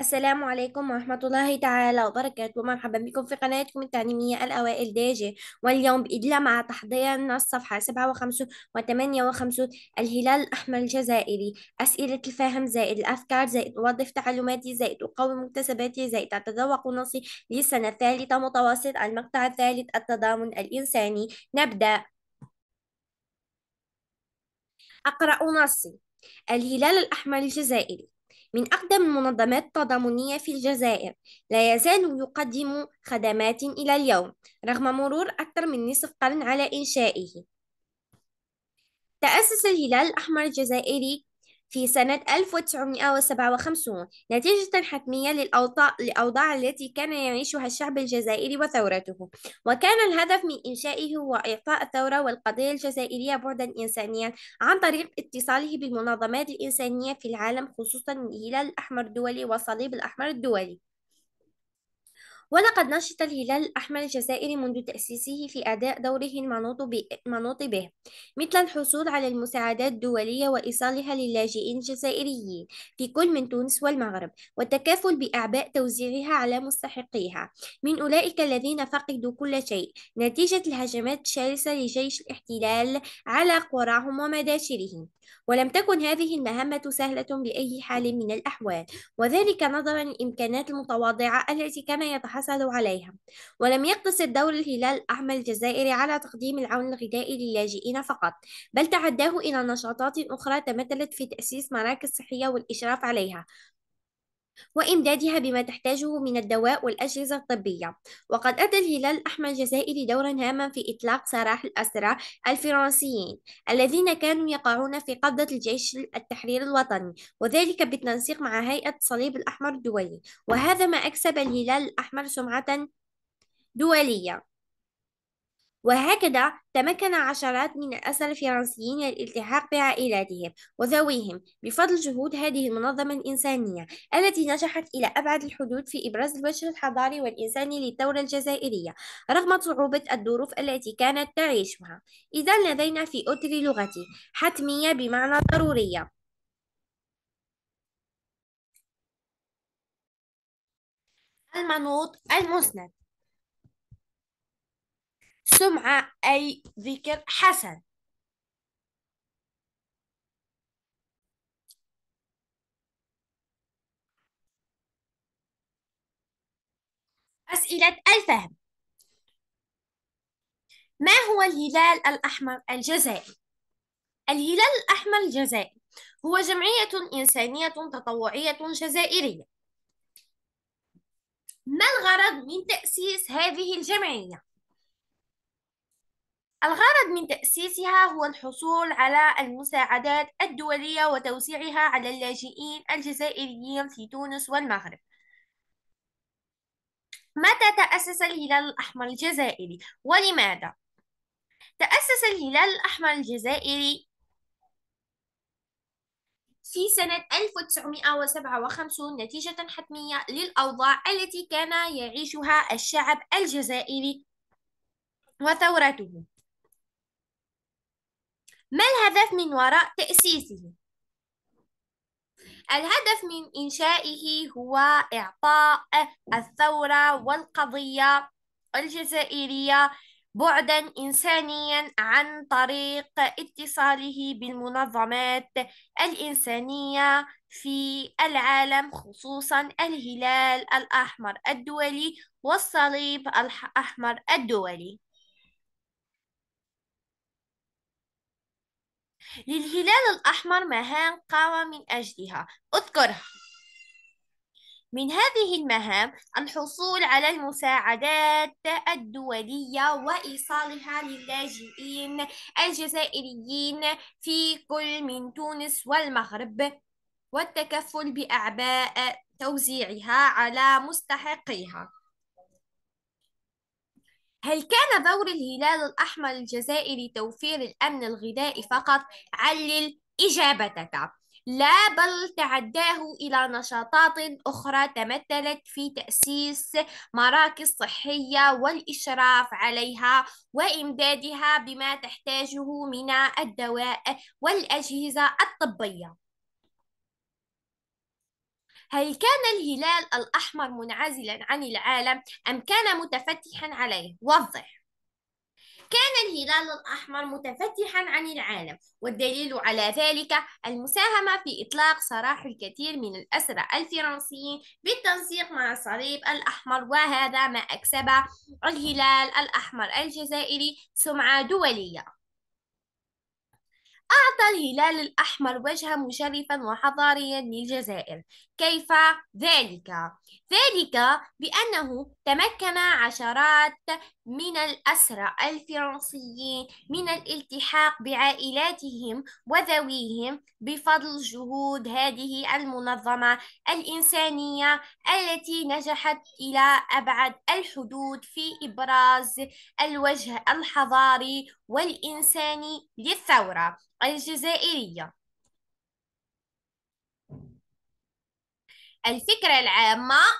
السلام عليكم ورحمة الله تعالى وبركاته ومرحبا بكم في قناتكم التعليمية الأوائل داجي واليوم بإذن مع تحضير تحضيرنا الصفحة 57 و 58 الهلال الأحمر الجزائري أسئلة الفهم زائد الأفكار زائد أوظف تعلماتي زائد أقوي مكتسباتي زائد أتذوق نصي للسنة الثالثة متوسط المقطع الثالث التضامن الإنساني نبدأ أقرأ نصي الهلال الأحمر الجزائري من أقدم المنظمات التضامنية في الجزائر لا يزال يقدم خدمات إلى اليوم رغم مرور أكثر من نصف قرن على إنشائه تأسس الهلال الأحمر الجزائري في سنة 1957 نتيجة حتمية للأوضاع, للأوضاع التي كان يعيشها الشعب الجزائري وثورته وكان الهدف من إنشائه هو إعطاء الثورة والقضية الجزائرية بعدا إنسانيا عن طريق اتصاله بالمنظمات الإنسانية في العالم خصوصا الهلال الأحمر الدولي والصليب الأحمر الدولي ولقد نشط الهلال الأحمر الجزائري منذ تأسيسه في أداء دوره المنوط به مثل الحصول على المساعدات الدولية وإيصالها للاجئين الجزائريين في كل من تونس والمغرب والتكافل بأعباء توزيعها على مستحقيها من أولئك الذين فقدوا كل شيء نتيجة الهجمات الشرسة لجيش الاحتلال على قراهم ومداشرهم ولم تكن هذه المهمة سهلة بأي حال من الأحوال وذلك نظرا للإمكانات المتواضعة التي كان يتحدث حصلوا عليها ولم يقتصر دور الهلال الأحمر الجزائري على تقديم العون الغذائي للاجئين فقط بل تعداه إلى نشاطات أخرى تمثلت في تأسيس مراكز صحية والإشراف عليها وإمدادها بما تحتاجه من الدواء والأجهزة الطبية وقد أدى الهلال الأحمر الجزائري دورا هاما في إطلاق سراح الأسرى الفرنسيين الذين كانوا يقعون في قبضة الجيش التحرير الوطني وذلك بالتنسيق مع هيئة الصليب الأحمر الدولي وهذا ما أكسب الهلال الأحمر سمعة دولية وهكذا تمكن عشرات من الأسرى الفرنسيين الالتحاق بعائلاتهم وذويهم بفضل جهود هذه المنظمة الإنسانية التي نجحت إلى أبعد الحدود في إبراز الوجه الحضاري والإنساني للثورة الجزائرية رغم صعوبة الظروف التي كانت تعيشها إذا لدينا في أوتري لغتي حتمية بمعنى ضرورية المنوط المسند سمعة أي ذكر حسن أسئلة الفهم ما هو الهلال الأحمر الجزائري؟ الهلال الأحمر الجزائري هو جمعية إنسانية تطوعية جزائرية ما الغرض من تأسيس هذه الجمعية؟ الغرض من تأسيسها هو الحصول على المساعدات الدولية وتوسيعها على اللاجئين الجزائريين في تونس والمغرب متى تأسس الهلال الأحمر الجزائري ولماذا؟ تأسس الهلال الأحمر الجزائري في سنة 1957 نتيجة حتمية للأوضاع التي كان يعيشها الشعب الجزائري وثورته ما الهدف من وراء تأسيسه؟ الهدف من إنشائه هو إعطاء الثورة والقضية الجزائرية بعدا إنسانيا عن طريق اتصاله بالمنظمات الإنسانية في العالم خصوصا الهلال الأحمر الدولي والصليب الأحمر الدولي للهلال الأحمر مهام قام من أجلها اذكرها من هذه المهام الحصول على المساعدات الدولية وإيصالها للاجئين الجزائريين في كل من تونس والمغرب والتكفل بأعباء توزيعها على مستحقيها هل كان دور الهلال الأحمر الجزائري توفير الأمن الغذائي فقط؟ علل إجابتك لا بل تعداه إلى نشاطات أخرى تمثلت في تأسيس مراكز صحية والإشراف عليها وإمدادها بما تحتاجه من الدواء والأجهزة الطبية هل كان الهلال الأحمر منعزلا عن العالم أم كان متفتحا عليه؟ وضح كان الهلال الأحمر متفتحا عن العالم والدليل على ذلك المساهمة في إطلاق سراح الكثير من الأسرى الفرنسيين بالتنسيق مع الصليب الأحمر وهذا ما أكسب الهلال الأحمر الجزائري سمعة دولية أعطى الهلال الأحمر وجها مشرفا وحضاريا للجزائر كيف ذلك؟ ذلك بأنه تمكن عشرات من الأسرى الفرنسيين من الالتحاق بعائلاتهم وذويهم بفضل جهود هذه المنظمة الإنسانية التي نجحت إلى أبعد الحدود في إبراز الوجه الحضاري والإنساني للثورة الجزائرية الفكرة العامة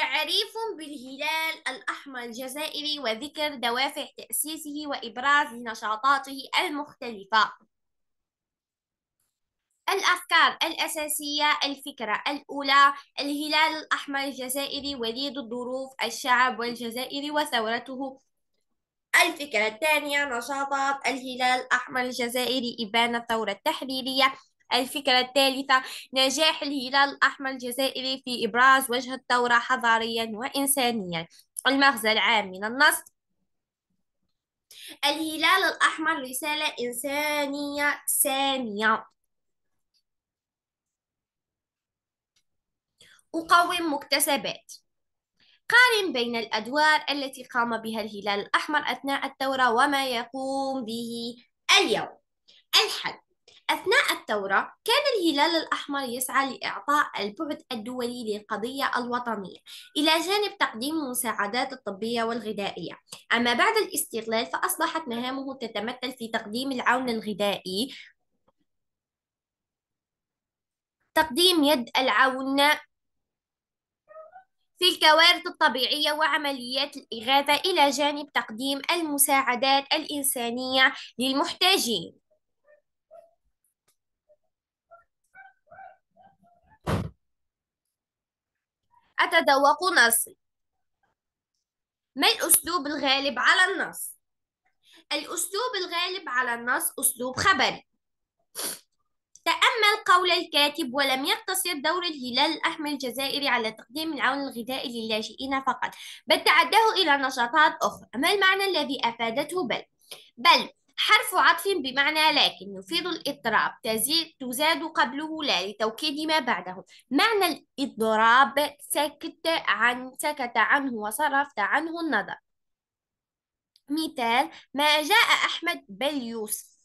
تعريف بالهلال الأحمر الجزائري وذكر دوافع تأسيسه وإبراز نشاطاته المختلفة الأفكار الأساسية الفكرة الأولى الهلال الأحمر الجزائري وليد الظروف الشعب والجزائري وثورته الفكرة الثانية نشاطات الهلال الأحمر الجزائري إبان الثورة التحريرية الفكرة الثالثة نجاح الهلال الأحمر الجزائري في إبراز وجه الثورة حضاريا وإنسانيا المغزى العام من النص الهلال الأحمر رسالة إنسانية سامية أقوم مكتسبات قارن بين الأدوار التي قام بها الهلال الأحمر أثناء الثورة وما يقوم به اليوم الحل أثناء الثورة كان الهلال الأحمر يسعى لإعطاء البعد الدولي للقضية الوطنية إلى جانب تقديم المساعدات الطبية والغذائية أما بعد الاستقلال فأصبحت مهامه تتمثل في تقديم العون الغذائي تقديم يد العون في الكوارث الطبيعية وعمليات الإغاثة إلى جانب تقديم المساعدات الإنسانية للمحتاجين أتذوق نصي ما الأسلوب الغالب على النص؟ الأسلوب الغالب على النص أسلوب خبري تأمل قول الكاتب ولم يقتصر دور الهلال الأحمر الجزائري على تقديم العون الغذائي للاجئين فقط بل تعداه إلى نشاطات أخرى ما المعنى الذي أفادته بل؟ بل حرف عطف بمعنى لكن يفيد الاضطراب تزيد تزاد قبله لا لتوكيد ما بعده معنى الإضراب سكت عن سكت عنه وصرفت عنه النظر مثال ما جاء أحمد بل يوسف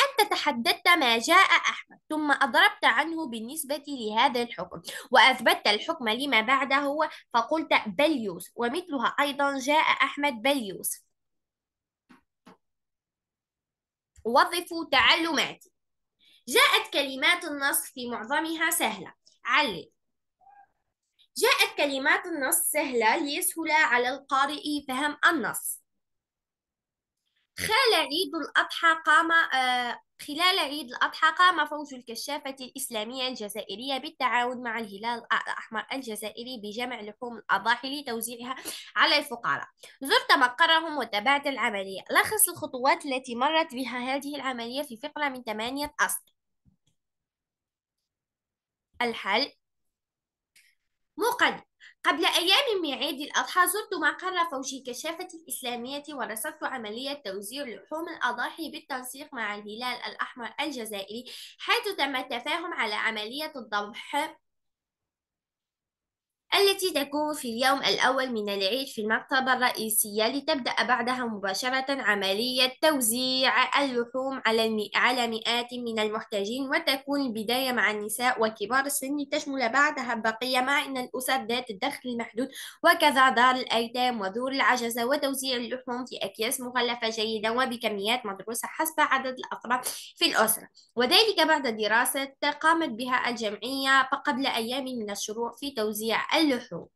أنت تحدثت ما جاء أحمد ثم أضربت عنه بالنسبة لهذا الحكم وأثبتت الحكم لما بعده فقلت بل يوسف ومثلها أيضا جاء أحمد بل يوسف وظفوا تعلماتي جاءت كلمات النص في معظمها سهلة علي جاءت كلمات النص سهلة ليسهل على القارئ فهم النص خلال عيد الأضحى قام آه، خلال عيد الأضحى قام فوج الكشافة الإسلامية الجزائرية بالتعاون مع الهلال الأحمر الجزائري بجمع لحوم الأضاحي لتوزيعها على الفقراء زرت مقرهم وتابعت العملية لخص الخطوات التي مرت بها هذه العملية في فقرة من ثمانية أسطر الحل مقدم قبل أيام من عيد الأضحى زرت مقر فوجي الكشافة الإسلامية ورصدت عملية توزيع لحوم الأضاحي بالتنسيق مع الهلال الأحمر الجزائري حيث تم التفاهم على عملية الضبح التي تكون في اليوم الأول من العيد في المكتبة الرئيسية لتبدأ بعدها مباشرة عملية توزيع اللحوم على على مئات من المحتاجين وتكون البداية مع النساء وكبار السن تشمل بعدها البقية مع أن الأسر ذات الدخل المحدود وكذا دار الأيتام ودور العجزة وتوزيع اللحوم في أكياس مغلفة جيدا وبكميات مدروسة حسب عدد الأفراد في الأسرة وذلك بعد دراسة قامت بها الجمعية قبل أيام من الشروع في توزيع اللحوم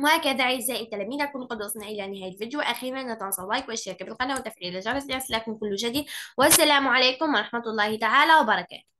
وهكذا أعزائي التلاميذ أكون قد وصلنا إلى نهاية الفيديو أخيرا لا تنسوا اللايك والاشتراك بالقناة وتفعيل الجرس ليصلكم كل جديد والسلام عليكم ورحمة الله تعالى وبركاته